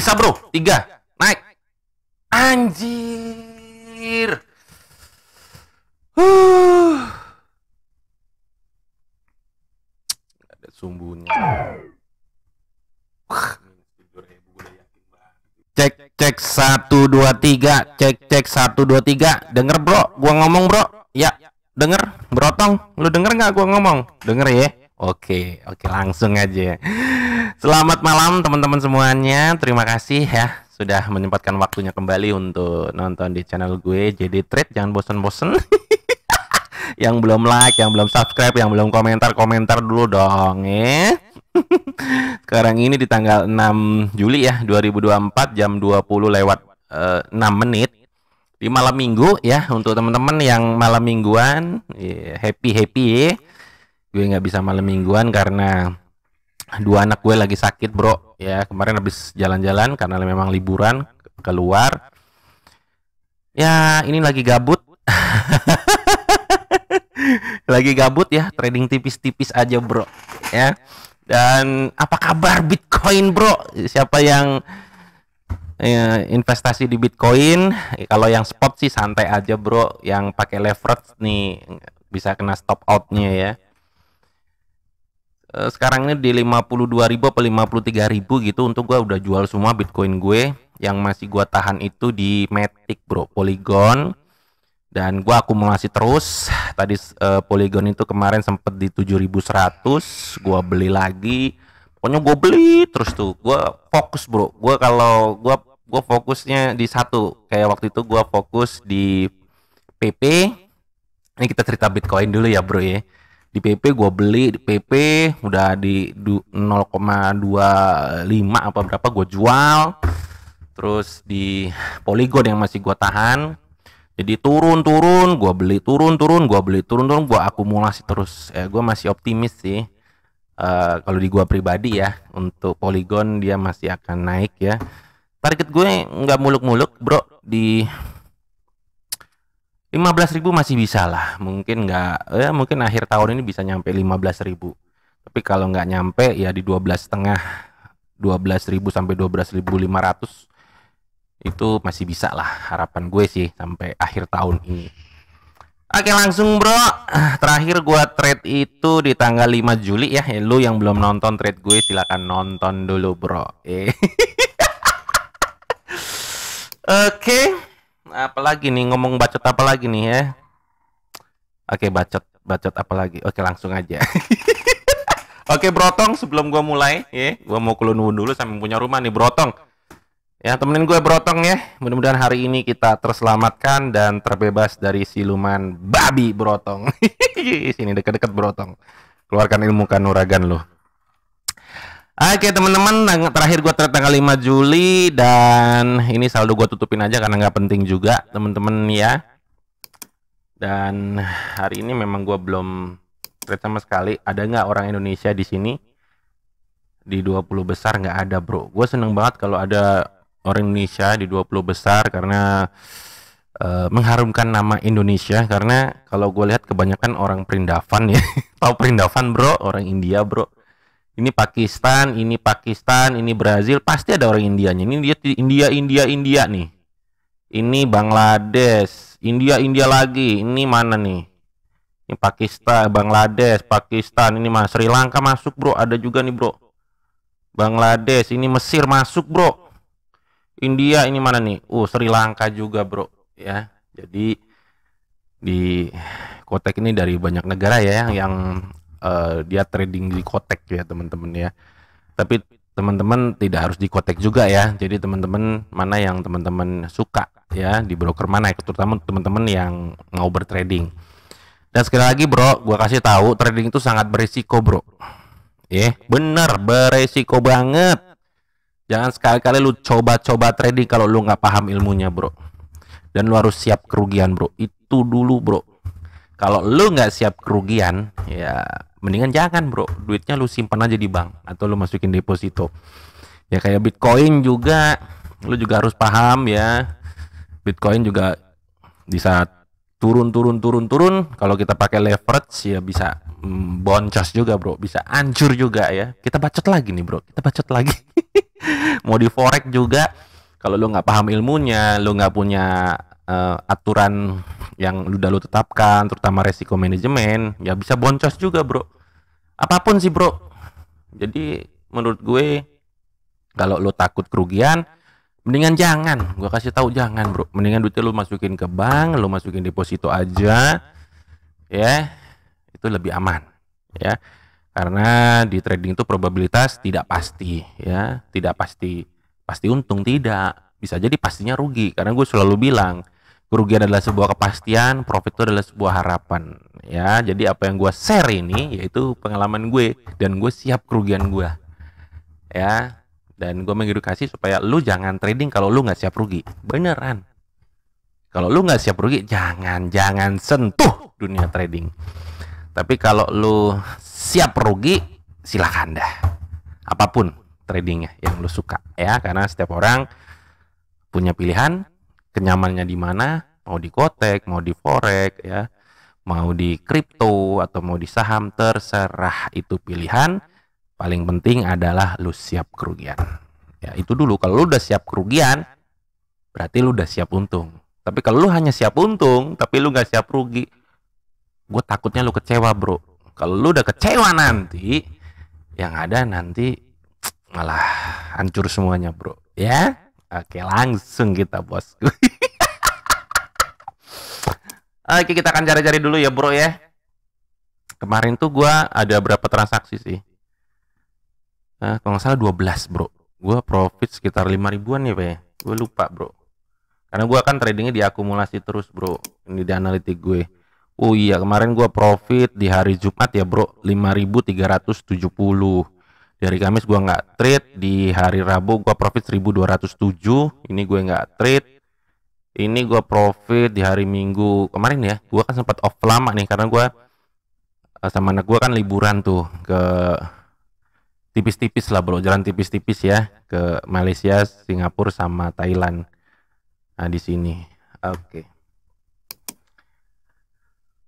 Bisa bro, tiga, naik. Anjir. Huh. Ada sumbunya. Cek cek satu dua tiga, cek cek satu dua tiga. Denger bro, gua ngomong bro. Ya, denger. Brotong, lu denger nggak gua ngomong? Denger ya. Oke, oke langsung aja. Selamat malam teman-teman semuanya. Terima kasih ya sudah menyempatkan waktunya kembali untuk nonton di channel gue. Jadi treat jangan bosan-bosan. yang belum like, yang belum subscribe, yang belum komentar, komentar dulu dong ya. Sekarang ini di tanggal 6 Juli ya 2024 jam 20 lewat uh, eh, 6 menit di malam minggu ya untuk teman-teman yang malam mingguan iya, happy happy gue nggak bisa malam mingguan karena dua anak gue lagi sakit bro ya kemarin habis jalan-jalan karena memang liburan keluar ya ini lagi gabut lagi gabut ya trading tipis-tipis aja bro ya dan apa kabar Bitcoin bro siapa yang ya, investasi di Bitcoin kalau yang spot sih santai aja bro yang pakai leverage nih bisa kena stop outnya ya sekarangnya eh, sekarang ini di 52 ribu atau 53 ribu gitu untuk gue udah jual semua bitcoin gue yang masih gue tahan itu di Matic bro Polygon dan gue akumulasi terus tadi uh, Polygon itu kemarin sempet di 7100 gue beli lagi pokoknya gue beli terus tuh gue fokus bro gue kalau gue gue fokusnya di satu kayak waktu itu gue fokus di PP ini kita cerita Bitcoin dulu ya bro ya di PP gue beli di PP udah di 0,25 apa berapa gue jual terus di poligon yang masih gue tahan jadi turun turun gue beli turun turun gue beli turun turun gue akumulasi terus eh, gue masih optimis sih Uh, kalau di gua pribadi ya untuk poligon dia masih akan naik ya target gue nggak muluk-muluk bro di 15 ribu masih bisa lah mungkin nggak ya mungkin akhir tahun ini bisa nyampe 15 ribu tapi kalau nggak nyampe ya di 12 setengah 12 ribu sampai 12.500 itu masih bisa lah harapan gue sih sampai akhir tahun ini Oke langsung bro terakhir gua trade itu di tanggal 5 Juli ya, ya lu yang belum nonton trade gue silahkan nonton dulu bro eh. Oke okay apa lagi nih ngomong bacot apa lagi nih ya oke bacot bacot apa lagi oke langsung aja oke brotong sebelum gue mulai ya gua mau kulon dulu sampai punya rumah nih brotong ya temenin gue brotong ya mudah-mudahan hari ini kita terselamatkan dan terbebas dari siluman babi brotong sini deket-deket brotong keluarkan ilmu kanuragan loh Oke teman-teman, terakhir gue tanggal 5 Juli dan ini saldo gue tutupin aja karena nggak penting juga teman-teman ya. Dan hari ini memang gue belum trade sama sekali. Ada nggak orang Indonesia di sini di 20 besar nggak ada bro. Gue seneng banget kalau ada orang Indonesia di 20 besar karena e, mengharumkan nama Indonesia karena kalau gue lihat kebanyakan orang Perindavan ya. Tahu Perindavan bro, orang India bro ini Pakistan, ini Pakistan, ini Brazil, pasti ada orang Indianya. Ini dia India, India, India nih. Ini Bangladesh, India, India lagi. Ini mana nih? Ini Pakistan, Bangladesh, Pakistan. Ini mas Sri Lanka masuk bro, ada juga nih bro. Bangladesh, ini Mesir masuk bro. India ini mana nih? Oh Sri Lanka juga bro, ya. Jadi di kotek ini dari banyak negara ya yang Eh, dia trading di Kotek ya teman-teman ya. Tapi teman-teman tidak harus di Kotek juga ya. Jadi teman-teman mana yang teman-teman suka ya di broker mana ya, terutama teman-teman yang mau bertrading. Dan sekali lagi bro, gua kasih tahu trading itu sangat berisiko bro. Ya, yeah, bener beresiko banget. Jangan sekali-kali lu coba-coba trading kalau lu nggak paham ilmunya bro. Dan lu harus siap kerugian bro. Itu dulu bro kalau lu nggak siap kerugian ya mendingan jangan bro duitnya lu simpan aja di bank atau lu masukin deposito ya kayak bitcoin juga lu juga harus paham ya bitcoin juga di saat turun turun turun turun kalau kita pakai leverage ya bisa mm, boncos juga bro bisa hancur juga ya kita bacot lagi nih bro kita bacot lagi mau di forex juga kalau lu nggak paham ilmunya lu nggak punya uh, aturan yang udah lu tetapkan, terutama resiko manajemen, ya bisa boncos juga, Bro. Apapun sih, Bro. Jadi menurut gue kalau lu takut kerugian, mendingan jangan. gue kasih tahu jangan, Bro. Mendingan duitnya lu masukin ke bank, lu masukin deposito aja. Ya. Itu lebih aman, ya. Karena di trading itu probabilitas tidak pasti, ya. Tidak pasti pasti untung tidak. Bisa jadi pastinya rugi karena gue selalu bilang kerugian adalah sebuah kepastian, profit itu adalah sebuah harapan. Ya, jadi apa yang gue share ini yaitu pengalaman gue dan gue siap kerugian gue. Ya, dan gue mengedukasi supaya lu jangan trading kalau lu nggak siap rugi. Beneran. Kalau lu nggak siap rugi, jangan jangan sentuh dunia trading. Tapi kalau lu siap rugi, silakan dah. Apapun tradingnya yang lu suka ya, karena setiap orang punya pilihan, kenyamannya di mana mau di kotek mau di forex ya mau di kripto atau mau di saham terserah itu pilihan paling penting adalah lu siap kerugian ya itu dulu kalau lu udah siap kerugian berarti lu udah siap untung tapi kalau lu hanya siap untung tapi lu nggak siap rugi gue takutnya lu kecewa bro kalau lu udah kecewa nanti yang ada nanti malah hancur semuanya bro ya Oke, langsung kita bosku. Oke, kita akan cari-cari dulu ya bro ya. Kemarin tuh gue ada berapa transaksi sih? Nah, kalau nggak salah 12 bro. Gue profit sekitar 5 ribuan ya Pak Gue lupa bro. Karena gue kan tradingnya diakumulasi terus bro. Ini di analitik gue. Oh iya, kemarin gue profit di hari Jumat ya bro. 5370 dari Kamis gue nggak trade di hari Rabu gue profit 1207 ini gue nggak trade ini gue profit di hari Minggu kemarin ya gue kan sempat off lama nih karena gue eh, sama anak gue kan liburan tuh ke tipis-tipis lah bro jalan tipis-tipis ya ke Malaysia Singapura sama Thailand nah di sini oke okay.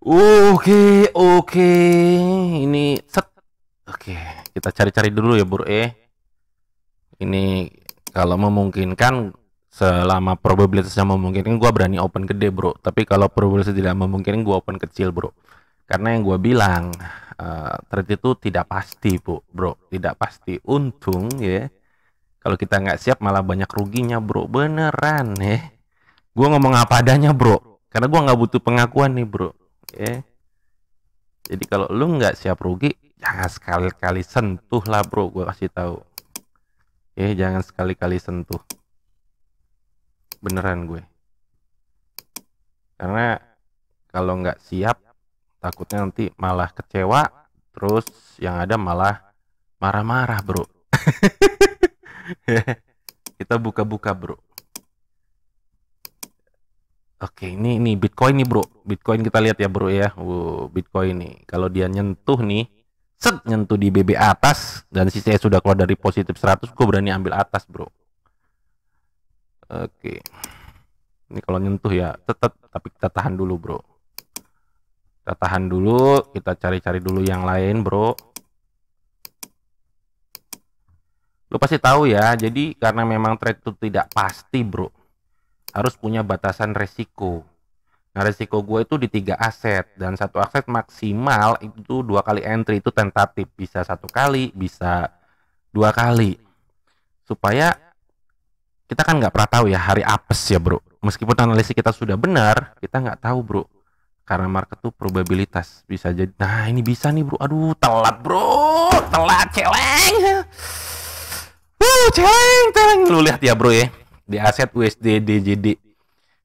Oke, okay, oke. Okay. Ini set Oke, kita cari-cari dulu ya Bro Eh, Ini kalau memungkinkan selama probabilitasnya memungkinkan gue berani open gede bro tapi kalau probabilitas tidak memungkinkan gue open kecil bro karena yang gue bilang uh, eh, trade itu tidak pasti bu bro tidak pasti untung ya kalau kita nggak siap malah banyak ruginya bro beneran ya gue ngomong apa adanya bro karena gue nggak butuh pengakuan nih bro ya jadi kalau lu nggak siap rugi jangan sekali-kali sentuh lah bro gue kasih tahu eh, jangan sekali-kali sentuh beneran gue karena kalau nggak siap takutnya nanti malah kecewa terus yang ada malah marah-marah bro kita buka-buka bro Oke, ini ini Bitcoin nih, Bro. Bitcoin kita lihat ya, Bro ya. Uh, Bitcoin nih. Kalau dia nyentuh nih set nyentuh di BB atas dan si CS sudah keluar dari positif 100 gue berani ambil atas bro oke ini kalau nyentuh ya tetap tapi kita tahan dulu bro kita tahan dulu kita cari-cari dulu yang lain bro lu pasti tahu ya jadi karena memang trade itu tidak pasti bro harus punya batasan resiko Nah, resiko gue itu di tiga aset dan satu aset maksimal itu dua kali entry itu tentatif bisa satu kali bisa dua kali supaya kita kan nggak pernah tahu ya hari apes ya bro meskipun analisis kita sudah benar kita nggak tahu bro karena market tuh probabilitas bisa jadi nah ini bisa nih bro aduh telat bro telat celeng uh celeng celeng lu lihat ya bro ya di aset USD DJD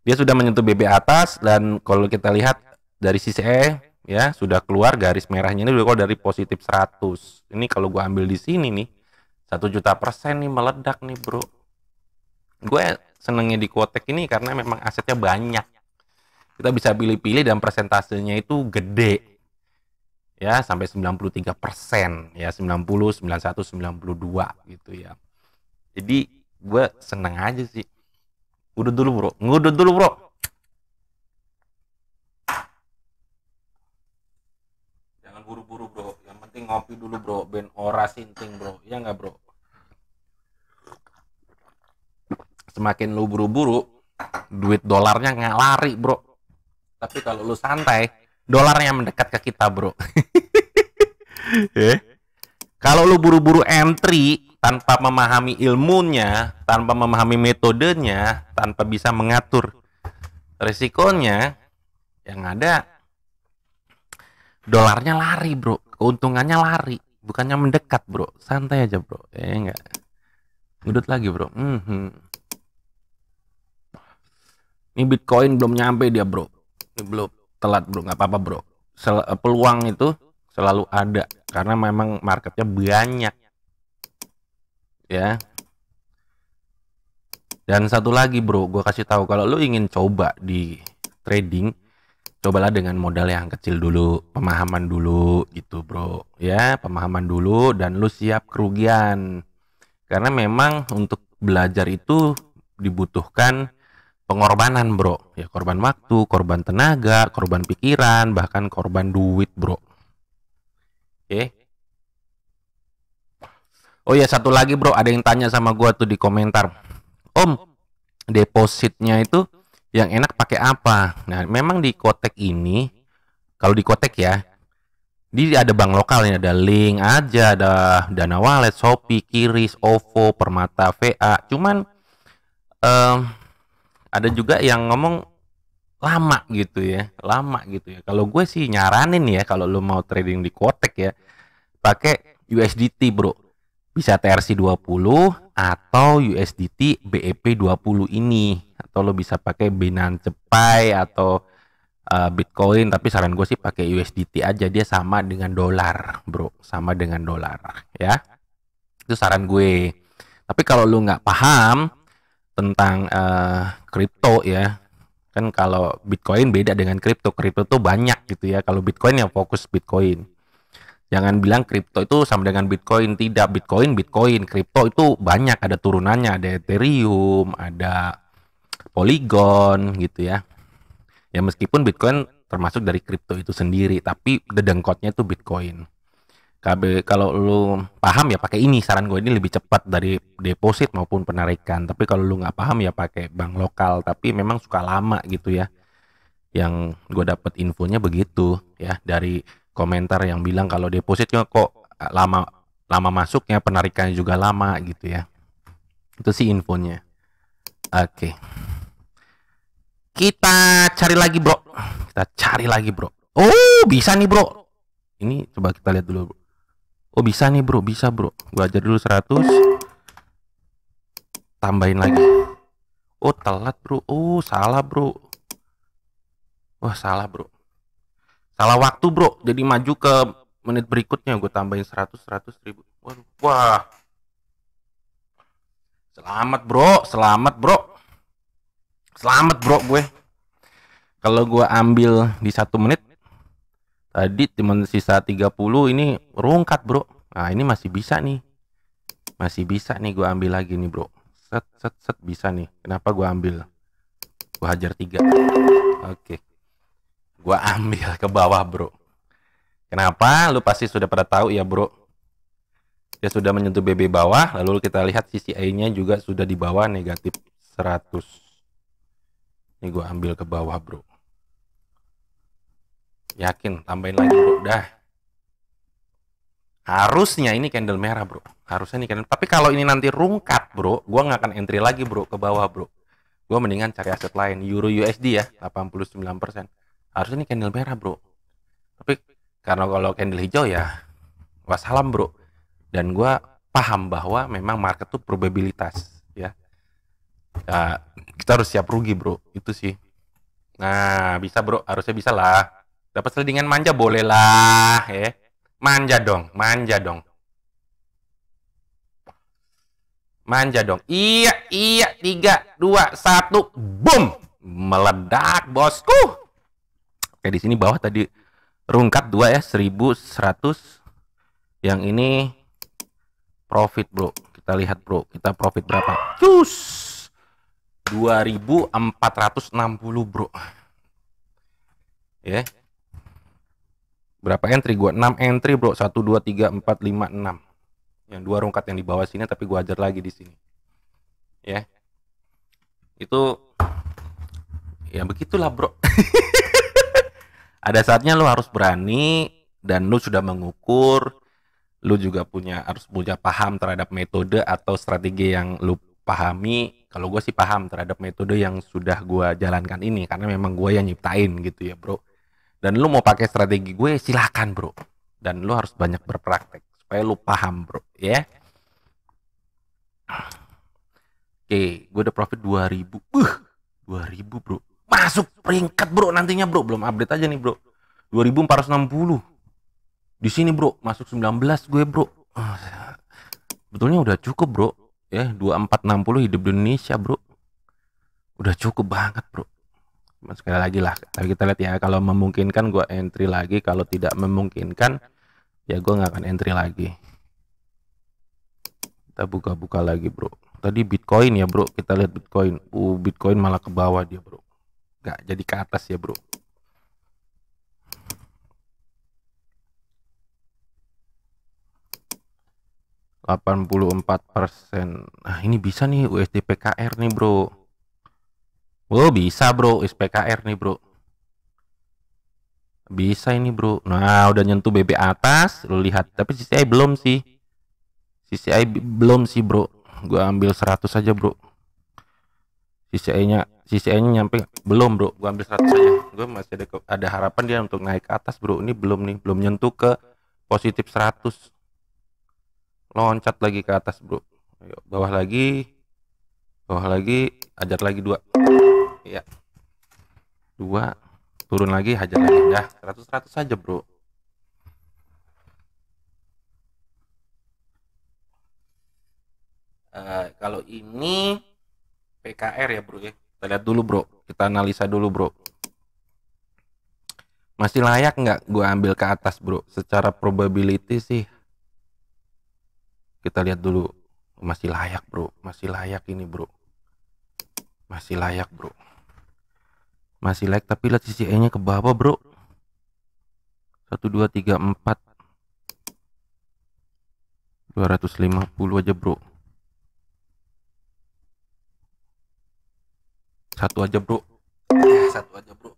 dia sudah menyentuh BB atas dan kalau kita lihat dari sisi E ya sudah keluar garis merahnya ini kalau dari positif 100. Ini kalau gua ambil di sini nih satu juta persen nih meledak nih bro. Gue senengnya di Quotec ini karena memang asetnya banyak. Kita bisa pilih-pilih dan persentasenya itu gede. Ya, sampai 93 persen. Ya, 90, 91, 92 gitu ya. Jadi gue seneng aja sih Ngudut dulu, bro. Ngudut dulu, bro. Jangan buru-buru, bro. Yang penting ngopi dulu, bro. Ben ora sinting, bro. ya nggak, bro? Semakin lu buru-buru, duit dolarnya nggak lari, bro. Tapi kalau lu santai, dolarnya mendekat ke kita, bro. eh? Kalau lu buru-buru entry, tanpa memahami ilmunya, tanpa memahami metodenya, tanpa bisa mengatur resikonya, yang ada dolarnya lari bro, keuntungannya lari, bukannya mendekat bro, santai aja bro, eh, enggak, ngedut lagi bro. Mm -hmm. Ini Bitcoin belum nyampe dia bro, Ini belum telat bro, nggak apa-apa bro. Sel peluang itu selalu ada karena memang marketnya banyak ya dan satu lagi bro gue kasih tahu kalau lu ingin coba di trading cobalah dengan modal yang kecil dulu pemahaman dulu gitu bro ya pemahaman dulu dan lu siap kerugian karena memang untuk belajar itu dibutuhkan pengorbanan bro ya korban waktu korban tenaga korban pikiran bahkan korban duit bro oke okay. Oh ya satu lagi bro, ada yang tanya sama gua tuh di komentar. Om, depositnya itu yang enak pakai apa? Nah, memang di Kotek ini kalau di Kotek ya, di ada bank lokal ini ada Link aja, ada Dana Wallet, Shopee, Kiris, OVO, Permata, VA. Cuman um, ada juga yang ngomong lama gitu ya, lama gitu ya. Kalau gue sih nyaranin ya kalau lu mau trading di Kotek ya, pakai USDT, Bro bisa TRC20 atau USDT BEP20 ini atau lo bisa pakai Binance Cepai atau uh, Bitcoin tapi saran gue sih pakai USDT aja dia sama dengan dolar bro sama dengan dolar ya itu saran gue tapi kalau lo nggak paham tentang eh, kripto uh, ya kan kalau Bitcoin beda dengan crypto crypto tuh banyak gitu ya kalau Bitcoin yang fokus Bitcoin Jangan bilang kripto itu sama dengan Bitcoin, tidak Bitcoin, Bitcoin, kripto itu banyak ada turunannya, ada Ethereum, ada Polygon gitu ya. Ya meskipun Bitcoin termasuk dari kripto itu sendiri, tapi dedengkotnya itu Bitcoin. KB, kalau lu paham ya pakai ini saran gue ini lebih cepat dari deposit maupun penarikan. Tapi kalau lu nggak paham ya pakai bank lokal, tapi memang suka lama gitu ya. Yang gue dapet infonya begitu ya dari komentar yang bilang kalau depositnya kok eh, lama lama masuknya penarikannya juga lama gitu ya itu sih infonya oke okay. kita cari lagi bro kita cari lagi bro oh bisa nih bro ini coba kita lihat dulu bro. oh bisa nih bro bisa bro gua ajar dulu 100 tambahin lagi oh telat bro oh salah bro wah salah bro Salah waktu bro, jadi maju ke menit berikutnya gue tambahin 100 100 ribu. Waduh, wah. Selamat bro, selamat bro. Selamat bro gue. Kalau gue ambil di satu menit, tadi cuma sisa 30 ini rungkat bro. Nah ini masih bisa nih. Masih bisa nih gue ambil lagi nih bro. Set set set bisa nih. Kenapa gue ambil? Gue hajar tiga. Oke. Okay gue ambil ke bawah, Bro. Kenapa? Lu pasti sudah pada tahu ya, Bro. Dia sudah menyentuh BB bawah, lalu kita lihat CCI-nya juga sudah di bawah negatif 100. Ini gue ambil ke bawah, Bro. Yakin, tambahin lagi, Bro. Dah. Harusnya ini candle merah, bro. Harusnya ini candle. Tapi kalau ini nanti rungkat, bro, gue nggak akan entry lagi, bro, ke bawah, bro. Gue mendingan cari aset lain. Euro USD ya, 89 persen harusnya ini candle merah bro tapi karena kalau candle hijau ya wassalam bro dan gue paham bahwa memang market tuh probabilitas ya nah, kita harus siap rugi bro itu sih nah bisa bro harusnya bisa lah dapat selingan manja boleh lah ya manja dong manja dong manja dong iya iya tiga dua satu boom meledak bosku Kayak di sini bawah tadi rungkat dua ya 1100 yang ini profit bro kita lihat bro kita profit berapa cus 2460 bro ya yeah. berapa entry gua 6 entry bro 1 2 3 4 5 6 yang dua rungkat yang di bawah sini tapi gua ajar lagi di sini ya yeah. itu ya begitulah bro ada saatnya lu harus berani dan lu sudah mengukur lu juga punya harus punya paham terhadap metode atau strategi yang lu pahami kalau gue sih paham terhadap metode yang sudah gue jalankan ini karena memang gue yang nyiptain gitu ya bro dan lu mau pakai strategi gue silahkan bro dan lu harus banyak berpraktek supaya lu paham bro ya yeah? oke okay, gue udah profit 2000 uh 2000 bro masuk peringkat bro nantinya bro belum update aja nih bro 2460 di sini bro masuk 19 gue bro betulnya udah cukup bro ya 2460 hidup di Indonesia bro udah cukup banget bro Cuma sekali lagi lah tapi kita lihat ya kalau memungkinkan gue entry lagi kalau tidak memungkinkan ya gue nggak akan entry lagi kita buka-buka lagi bro tadi Bitcoin ya bro kita lihat Bitcoin uh Bitcoin malah ke bawah dia bro nggak jadi ke atas ya bro delapan puluh empat persen nah ini bisa nih USD PKR nih bro Wow bisa bro SPKR nih bro bisa ini bro nah udah nyentuh BB atas lu lihat tapi CCI belum sih CCI belum sih bro gua ambil 100 aja bro CCI nya CCA nya nyampe belum bro gua ambil 100 aja gua masih ada ada harapan dia untuk naik ke atas bro ini belum nih belum nyentuh ke positif 100 loncat lagi ke atas bro Ayo, bawah lagi bawah lagi hajar lagi dua iya dua turun lagi hajar lagi dah 100 100 saja bro Uh, kalau ini PKR ya bro ya kita lihat dulu bro, kita analisa dulu bro. Masih layak nggak gue ambil ke atas bro? Secara probability sih. Kita lihat dulu. Masih layak bro, masih layak ini bro. Masih layak bro. Masih layak tapi lihat sisi E nya ke bawah bro. 1, 2, 3, 4. 250 aja bro. satu aja bro eh, eh, satu aja bro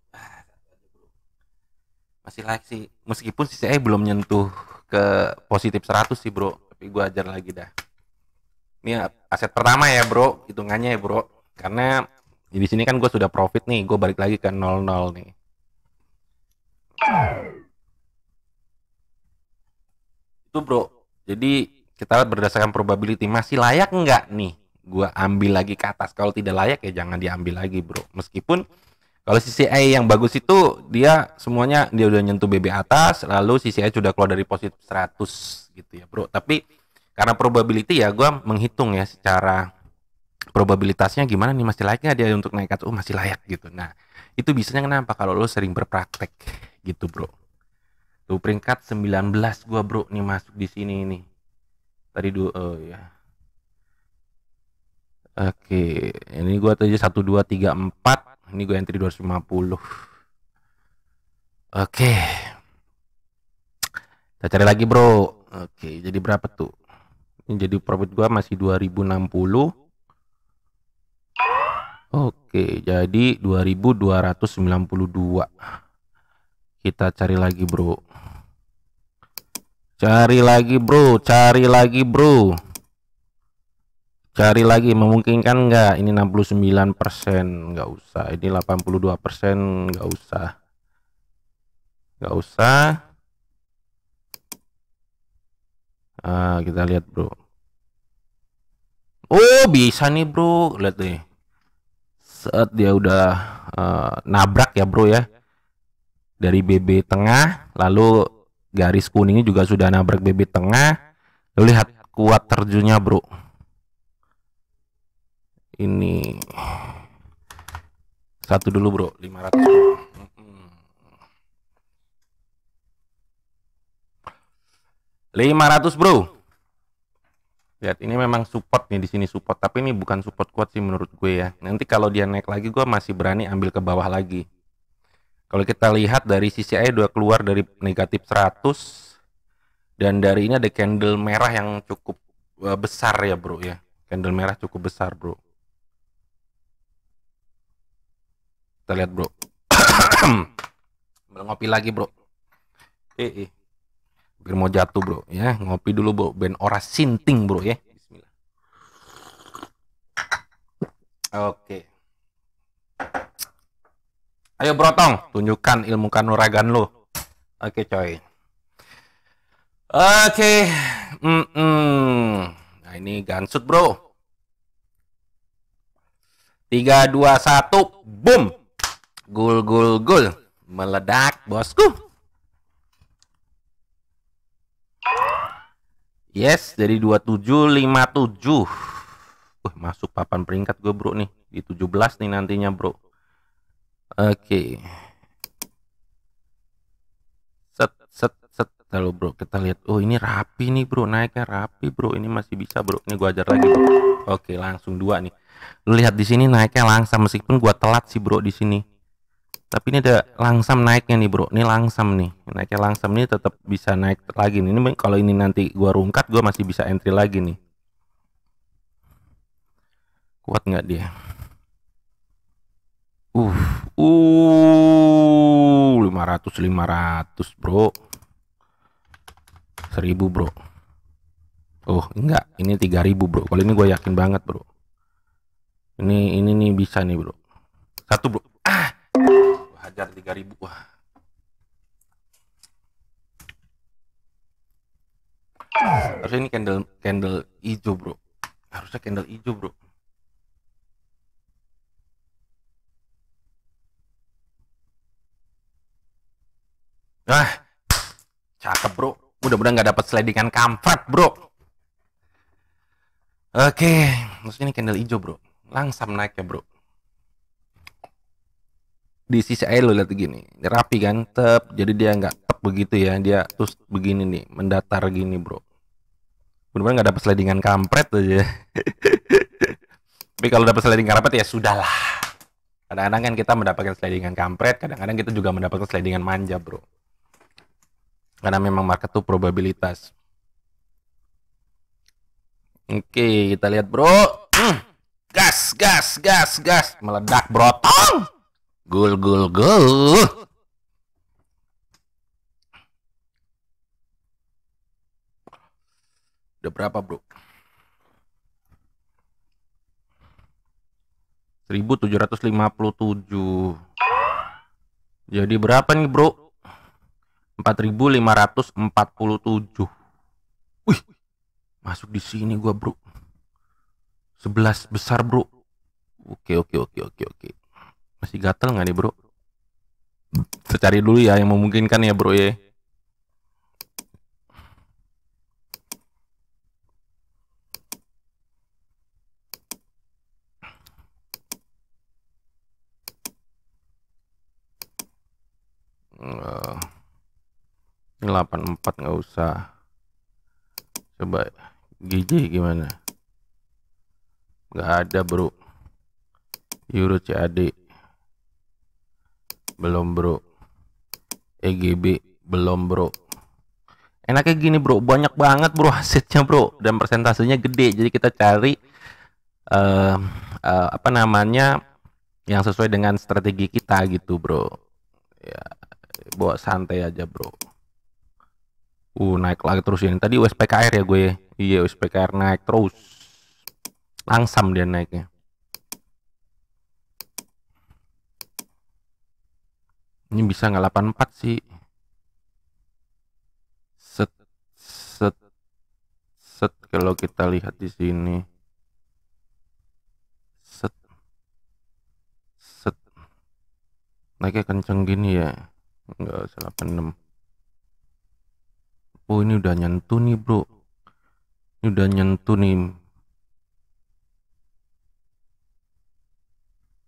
masih like sih meskipun si saya belum nyentuh ke positif 100 sih bro tapi gue ajar lagi dah ini aset pertama ya bro hitungannya ya bro karena di sini kan gue sudah profit nih gue balik lagi ke 00 nih itu bro jadi kita berdasarkan probability masih layak nggak nih gue ambil lagi ke atas kalau tidak layak ya jangan diambil lagi bro meskipun kalau CCI yang bagus itu dia semuanya dia udah nyentuh BB atas lalu CCI sudah keluar dari posisi 100 gitu ya bro tapi karena probability ya gue menghitung ya secara probabilitasnya gimana nih masih layak nggak dia untuk naik atas oh masih layak gitu nah itu biasanya kenapa kalau lo sering berpraktek gitu bro tuh peringkat 19 gue bro nih masuk di sini nih tadi dua oh ya Oke, ini gua tadi satu dua tiga empat. Ini gua entry dua puluh. Oke. Kita cari lagi, Bro. Oke, jadi berapa tuh? Ini jadi profit gua masih dua ribu enam puluh. Oke, jadi 2292. Kita cari lagi, Bro. Cari lagi, Bro. Cari lagi, Bro cari lagi memungkinkan enggak ini 69 persen nggak usah ini 82 persen nggak usah enggak usah ah, kita lihat bro oh bisa nih bro lihat nih saat dia udah uh, nabrak ya bro ya dari BB tengah lalu garis kuningnya juga sudah nabrak BB tengah lihat kuat terjunnya bro ini satu dulu bro 500 500 bro lihat ini memang support nih di sini support tapi ini bukan support kuat sih menurut gue ya nanti kalau dia naik lagi gue masih berani ambil ke bawah lagi kalau kita lihat dari sisi air dua keluar dari negatif 100 dan dari ini ada candle merah yang cukup eh, besar ya bro ya candle merah cukup besar bro Kita lihat, Bro. Belum ngopi lagi, Bro. Eh, eh. Hampir mau jatuh, Bro, ya. Ngopi dulu, Bro. Ben ora sinting, Bro, ya. Bismillah. Oke. Ayo, tong. tunjukkan ilmu kanuragan lo. Oke, coy. Oke. Mm -mm. Nah, ini gansut, Bro. 3 2 1 boom. Gul gul gul meledak bosku. Yes, dari 2757. uh, masuk papan peringkat gue, Bro nih. Di 17 nih nantinya, Bro. Oke. Okay. Set set set. Lalu, Bro, kita lihat. Oh, ini rapi nih, Bro. Naiknya rapi, Bro. Ini masih bisa, Bro. Ini gue ajar lagi. Bro. Oke, okay, langsung dua nih. Lu lihat di sini naiknya langsung meskipun gue telat sih, Bro, di sini tapi ini ada langsam naiknya nih bro ini langsam nih naiknya langsam nih, tetap bisa naik lagi nih ini kalau ini nanti gua rungkat gua masih bisa entry lagi nih kuat nggak dia uh uh 500 500 bro 1000 bro oh enggak ini 3000 bro kalau ini gue yakin banget bro ini ini nih bisa nih bro satu bro ah hajar 3000 wah harusnya ini candle candle hijau bro harusnya candle hijau bro nah cakep bro mudah-mudahan nggak dapat slidingan kampret bro oke okay. maksudnya ini candle hijau bro langsam naik ya bro di sisi air lo lihat gini rapi kan tep jadi dia nggak tep begitu ya dia terus begini nih mendatar gini bro benar-benar nggak dapat slidingan kampret aja tapi kalau dapat slidingan kampret ya sudahlah kadang-kadang kan kita mendapatkan slidingan kampret kadang-kadang kita juga mendapatkan slidingan manja bro karena memang market tuh probabilitas oke kita lihat bro gas gas gas gas meledak brotong Gul gul gul. Udah berapa, Bro? 1757. Jadi berapa nih, Bro? 4547. Wih. Masuk di sini gua, Bro. 11 besar, Bro. Oke, oke, oke, oke, oke. Masih gatel nggak nih bro? Kita cari dulu ya yang memungkinkan ya bro ya. ini 84 nggak usah coba GJ gimana nggak ada bro euro CAD belum bro EGB belum bro enaknya gini bro banyak banget bro hasilnya bro dan persentasenya gede jadi kita cari uh, uh, apa namanya yang sesuai dengan strategi kita gitu bro ya bawa santai aja bro uh naik lagi terus ini tadi USPKR ya gue iya USPKR naik terus langsam dia naiknya Ini bisa nggak 84 sih? Set set set kalau kita lihat di sini. Set set. Naiknya kenceng gini ya. Enggak usah 86. Oh, ini udah nyentuh nih, Bro. Ini udah nyentuh nih.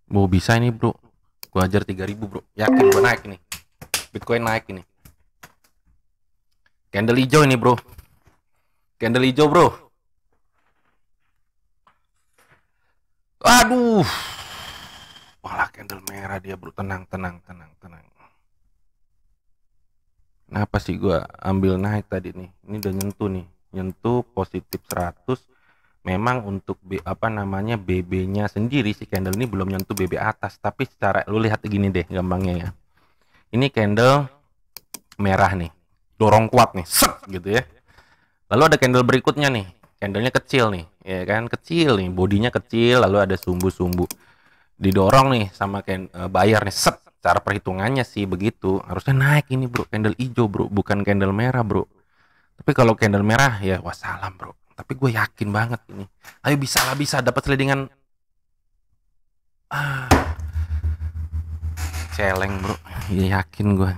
Mau oh, bisa ini, Bro. Gue hajar 3000 bro. Yakin gue naik nih. Bitcoin naik ini. Candle hijau ini bro. Candle hijau bro. Aduh. Malah candle merah dia bro. Tenang, tenang, tenang, tenang. Kenapa sih gua ambil naik tadi nih? Ini udah nyentuh nih. Nyentuh positif 100 memang untuk B, apa namanya BB-nya sendiri si candle ini belum nyentuh BB atas tapi secara lu lihat gini deh gampangnya ya ini candle merah nih dorong kuat nih set gitu ya lalu ada candle berikutnya nih candlenya kecil nih ya kan kecil nih bodinya kecil lalu ada sumbu-sumbu didorong nih sama can, eh, bayar nih set cara perhitungannya sih begitu harusnya naik ini bro candle hijau bro bukan candle merah bro tapi kalau candle merah ya wassalam bro tapi gue yakin banget ini ayo bisa lah bisa dapat seledingan ah celeng bro ya, yakin gue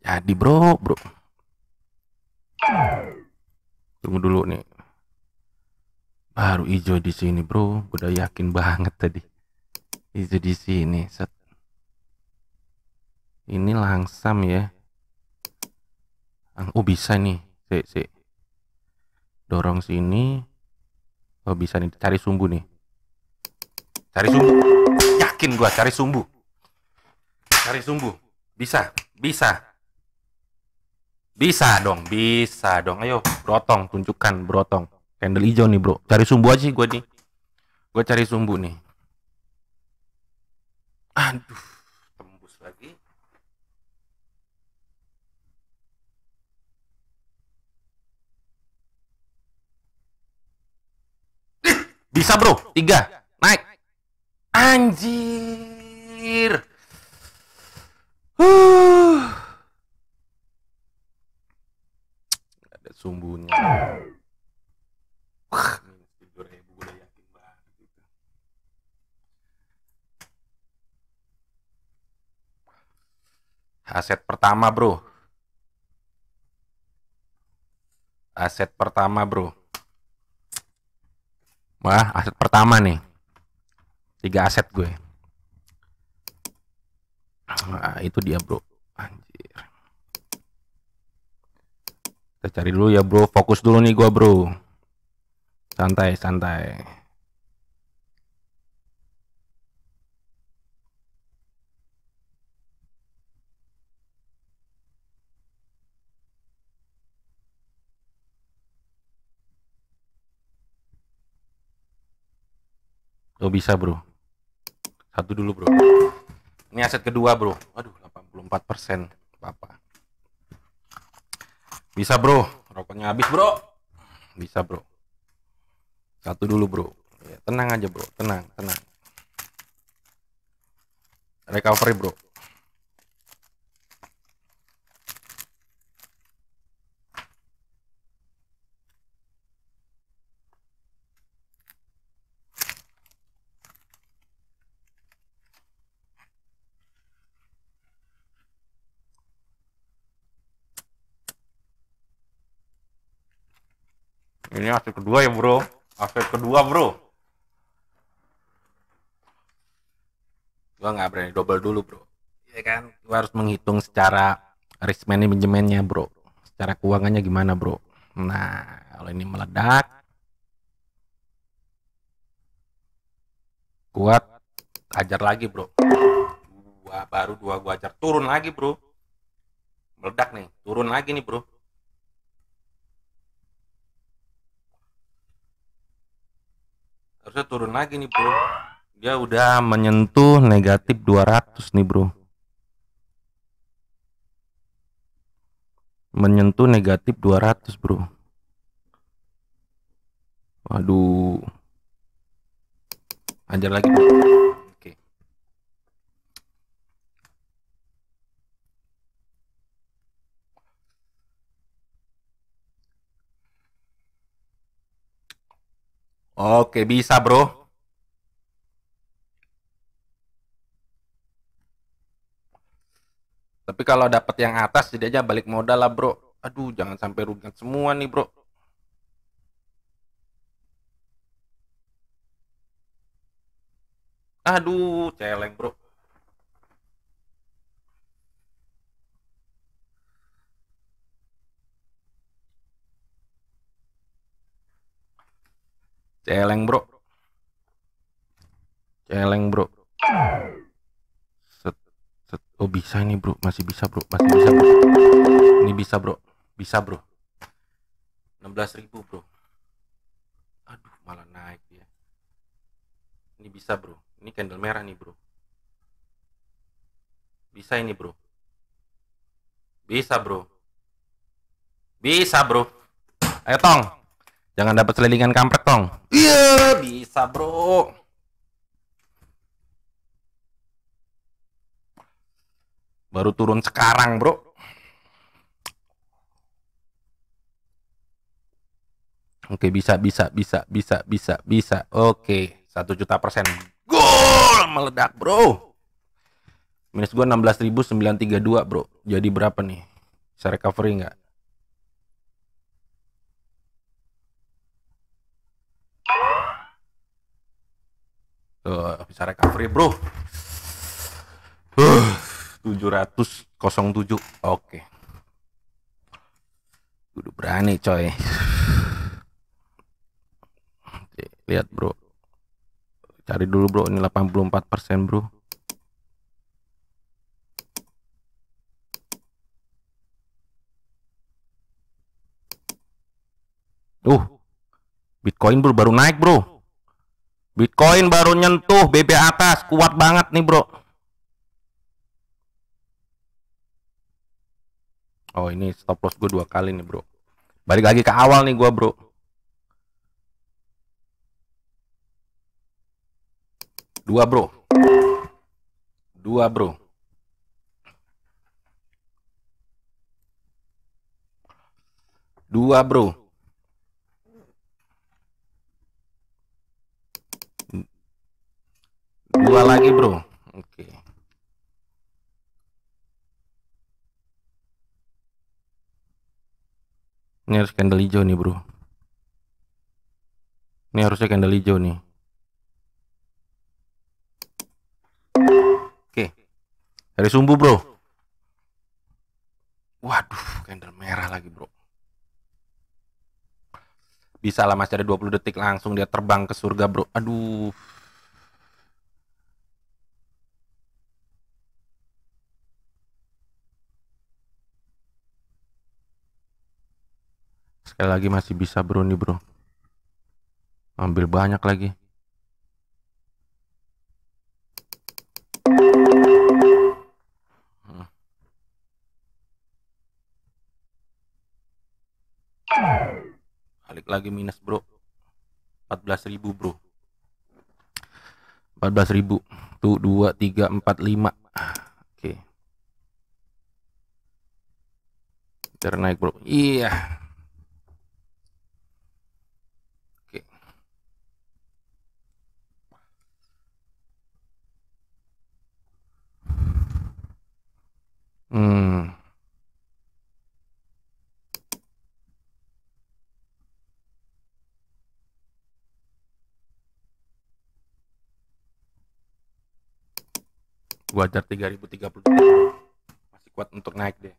jadi bro bro tunggu dulu nih baru hijau di sini bro gue udah yakin banget tadi hijau di sini set ini langsam ya ah, oh bisa nih sih sih dorong sini oh bisa nih cari sumbu nih cari sumbu yakin gua cari sumbu cari sumbu bisa bisa bisa dong bisa dong ayo brotong tunjukkan brotong candle hijau nih bro cari sumbu aja sih gua nih gua cari sumbu nih aduh Bisa bro, tiga. Naik. Anjir. Huh. Ada sumbunya. Aset pertama, bro. Aset pertama, bro. Wah, aset pertama nih. Tiga aset gue. Nah, itu dia, Bro. Anjir. Kita cari dulu ya, Bro. Fokus dulu nih gue Bro. Santai, santai. lo bisa bro. Satu dulu bro. Ini aset kedua bro. Aduh 84 persen. Apa? Bisa bro. Rokoknya habis bro. Bisa bro. Satu dulu bro. Ya, tenang aja bro. Tenang, tenang. Recovery bro. Ini update kedua ya bro. Update kedua bro. Gua nggak berani double dulu bro. Iya kan, gua harus menghitung secara risk manajemennya bro. Secara keuangannya gimana bro. Nah, kalau ini meledak, kuat ajar lagi bro. Dua baru dua gua hajar turun lagi bro. Meledak nih, turun lagi nih bro. terusnya turun lagi nih bro dia udah menyentuh negatif 200 nih bro menyentuh negatif 200 bro waduh ajar lagi bro. Oke, bisa, Bro. Tapi kalau dapat yang atas aja balik modal lah bro. Aduh jangan sampai rugi semua nih bro. Aduh celeng bro. Celeng bro. Celeng bro. Set, set. Oh bisa ini bro, masih bisa bro, masih bisa bro. Ini bisa bro, bisa bro. ribu bro. Aduh malah naik ya. Ini bisa bro, ini candle merah nih bro. Bisa ini bro. Bisa bro. Bisa bro. Ayo tong. Jangan dapat selilingan kampret tong. Iya, yeah, bisa, Bro. Baru turun sekarang, Bro. Oke, bisa, bisa, bisa, bisa, bisa, bisa. Oke, satu juta persen. Gol meledak, Bro. Minus gua 16.932, Bro. Jadi berapa nih? Saya recovery nggak? uh, bisa recovery bro. Uh, 707. Oke. Okay. Udah berani coy. Lihat bro. Cari dulu bro, ini 84% bro. Tuh. Bitcoin bro baru naik bro. Bitcoin baru nyentuh BB atas kuat banget nih bro. Oh ini stop loss gue dua kali nih bro. Balik lagi ke awal nih gue bro. Dua bro. Dua bro. Dua bro. Dua lagi, Bro. Oke. Ini harus candle hijau nih, Bro. Ini harusnya candle hijau nih. Oke. Okay. Dari sumbu, Bro. Waduh, candle merah lagi, Bro. Bisa lah masih ada 20 detik langsung dia terbang ke surga, Bro. Aduh. sekali lagi masih bisa bro nih bro ambil banyak lagi balik lagi minus bro 14.000 bro 14.000 tuh 2 3 4 5 oke okay. naik bro iya yeah. Hmm. Wajar 3030 masih kuat untuk naik deh.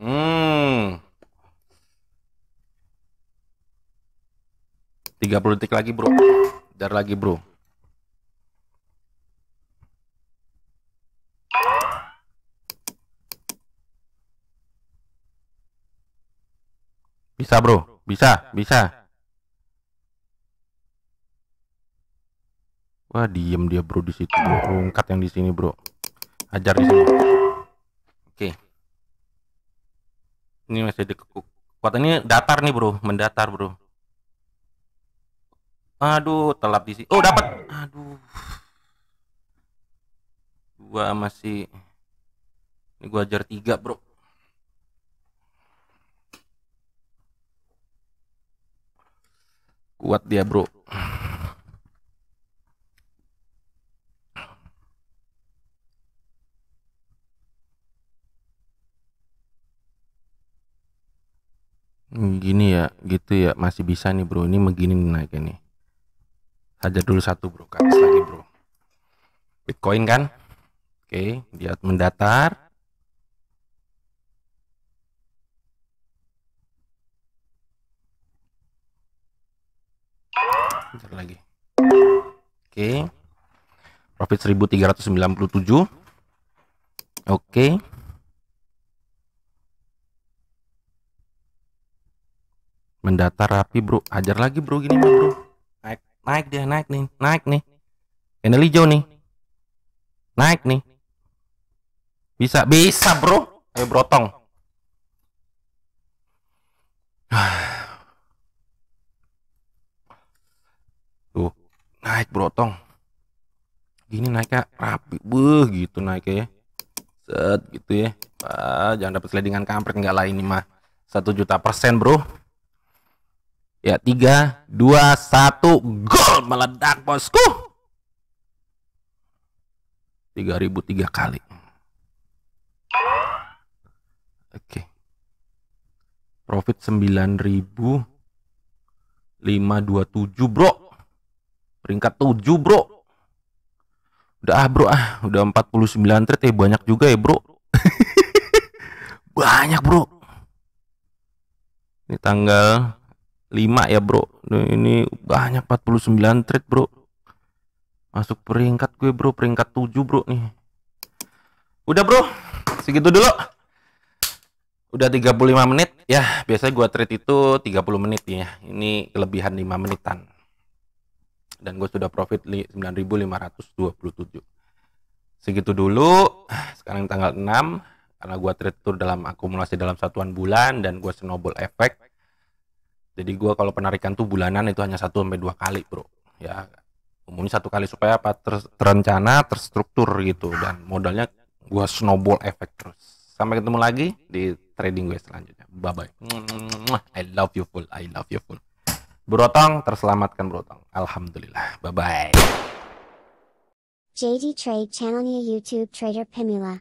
Hmm. 30 detik lagi, Bro. Dar lagi, Bro. Bisa bro, bisa, bisa. Wah diem dia bro di situ, Rungkat yang di sini bro. Ajar di sini. Oke. Ini masih dikekuk. kekuatannya datar nih bro, mendatar bro. Aduh, telat di sini. Oh dapat. Aduh. Gua masih. Ini gua ajar tiga bro. Kuat dia, Bro. Hmm, gini ya, gitu ya, masih bisa nih bro. Ini begini nih ini. nih. dulu satu bro, kasih lagi bro. Bitcoin kan? Oke, dia mendatar. bentar lagi oke okay. profit 1397 oke okay. mendata rapi bro ajar lagi bro gini bro naik naik dia naik nih naik nih candle hijau nih naik nih bisa bisa bro ayo brotong naik bro tong gini naiknya rapi beuh gitu naiknya ya set gitu ya ah, jangan dapat slidingan kampret enggak lah ini mah satu juta persen bro ya tiga dua satu gol meledak bosku tiga ribu tiga kali oke okay. profit sembilan ribu lima dua tujuh bro Peringkat 7, Bro. Udah ah, Bro ah, udah 49 trade ya banyak juga ya, Bro. banyak, Bro. Ini tanggal 5 ya, Bro. Ini banyak 49 trade, Bro. Masuk peringkat gue, Bro. Peringkat 7, Bro nih. Udah, Bro. Segitu dulu udah 35 menit ya biasanya gua trade itu 30 menit ya ini kelebihan 5 menitan dan gue sudah profit 9527 segitu dulu sekarang tanggal 6 karena gue trade tour dalam akumulasi dalam satuan bulan dan gue snowball efek jadi gue kalau penarikan tuh bulanan itu hanya satu sampai dua kali bro ya umumnya satu kali supaya apa ter terencana terstruktur gitu dan modalnya gue snowball efek terus sampai ketemu lagi di trading gue selanjutnya bye bye I love you full I love you full berotong terselamatkan berotong. Alhamdulillah. Bye bye. JD Trade channelnya YouTube Trader Pimula.